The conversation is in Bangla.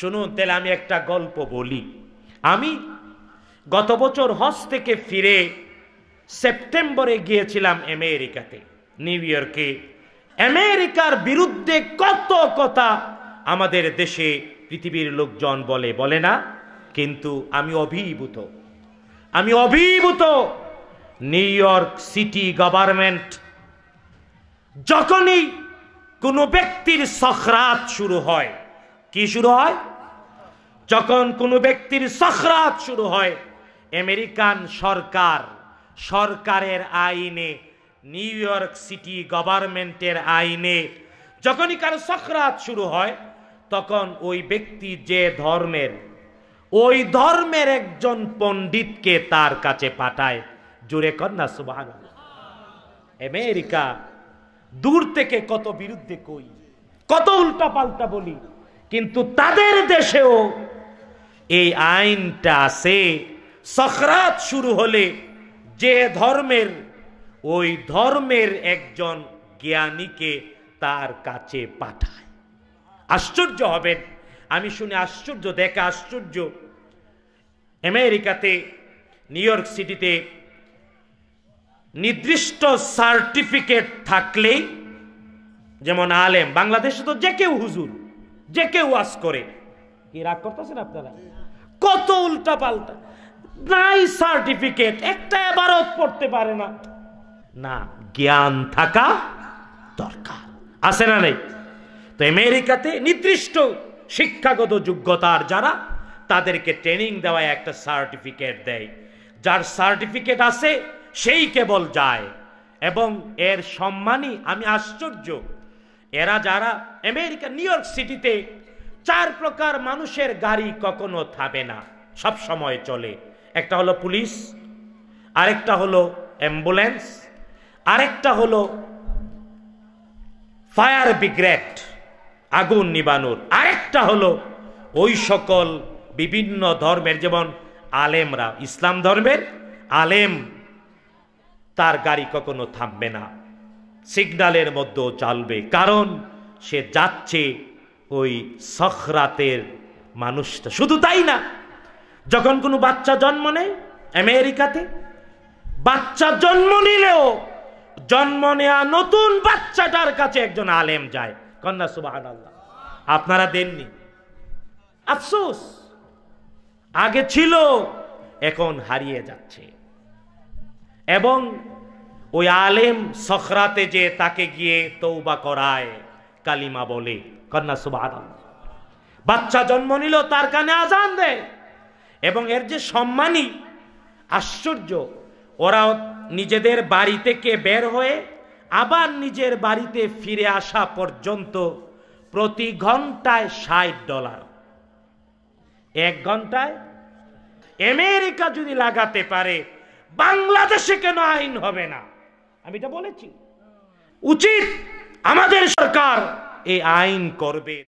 শুনুন তাহলে আমি একটা গল্প বলি আমি গত বছর হজ থেকে ফিরে সেপ্টেম্বরে গিয়েছিলাম আমেরিকাতে নিউ ইয়র্কে আমেরিকার বিরুদ্ধে কত কথা আমাদের দেশে পৃথিবীর লোকজন বলে বলে না কিন্তু আমি অভিভূত আমি অভিভূত নিউ ইয়র্ক সিটি গভর্নমেন্ট যখনই কোনো ব্যক্তির সখরাত শুরু হয় কি শুরু হয় যখন কোনো ব্যক্তির সখরাত শুরু হয় আমেরিকান সরকার সরকারের আইনে নিউ ইয়র্ক সিটি গভর্নমেন্টের আইনে যখনই কারো সখরাত শুরু হয় তখন ওই ব্যক্তি যে ধর্মের ওই ধর্মের একজন পণ্ডিতকে তার কাছে পাঠায় জুড়ে কন্যা সুবাহ আমেরিকা দূর থেকে কত বিরুদ্ধে কই কত উল্টা পাল্টা বলি কিন্তু তাদের দেশেও এই আইনটা আছে সখরাত শুরু হলে যে ধর্মের ওই ধর্মের একজন জ্ঞানীকে তার কাছে পাঠায় আশ্চর্য হবেন আমি শুনে আশ্চর্য দেখা আশ্চর্য আমেরিকাতে নিউ ইয়র্ক সিটিতে নির্দিষ্ট সার্টিফিকেট থাকলেই যেমন আলেম বাংলাদেশে তো যে কেউ হুজুর যে কেউ আস করে কি রাগ করতেছেন আপনারা কত উল্টা পাল্টা নাই সার্টিফিকেট একটা এবারত পড়তে পারে না না জ্ঞান থাকা দরকার আছে না নেই তো আমেরিকাতে নির্দিষ্ট শিক্ষাগত যোগ্যতার যারা তাদেরকে ট্রেনিং দেওয়ায় একটা সার্টিফিকেট দেয় যার সার্টিফিকেট আছে সেই কেবল যায় এবং এর সম্মানই আমি আশ্চর্য এরা যারা আমেরিকা নিউ ইয়র্ক সিটিতে চার প্রকার মানুষের গাড়ি কখনো থামে না সব সময় চলে একটা হলো পুলিশ আরেকটা হলো অ্যাম্বুলেন্স আরেকটা হলো ফায়ার ব্রিগেড আগুন নিবানোর আরেকটা হলো ওই সকল বিভিন্ন ধর্মের যেমন আলেমরা ইসলাম ধর্মের আলেম তার গাড়ি কখনো থামবে না সিগনালের মধ্যেও চালবে কারণ সে যাচ্ছে ওই সখরাতের মানুষটা শুধু তাই না যখন কোনো বাচ্চা জন্ম নেয় আমেরিকাতে বাচ্চা জন্ম নিলেও জন্ম নেয়া নতুন বাচ্চাটার কাছে একজন আলেম যায় কন্যা সুবাহ আপনারা দেননি আফসোস আগে ছিল এখন হারিয়ে যাচ্ছে এবং ওই আলেম সখরাতে যে তাকে গিয়ে তৌবা করায় কালিমা বলে কন্যা সুবাহ বাচ্চা জন্ম নিল তার কানে আজান দেয় এবং এর যে সম্মানী আশ্চর্য ওরা নিজেদের বাড়ি থেকে বের হয়ে আবার নিজের বাড়িতে ফিরে আসা পর্যন্ত প্রতি ঘন্টায় ষাট ডলার এক ঘন্টায় আমেরিকা যদি লাগাতে পারে বাংলাদেশে কেন আইন হবে না আমি এটা বলেছি উচিত আমাদের সরকার e a Corbett.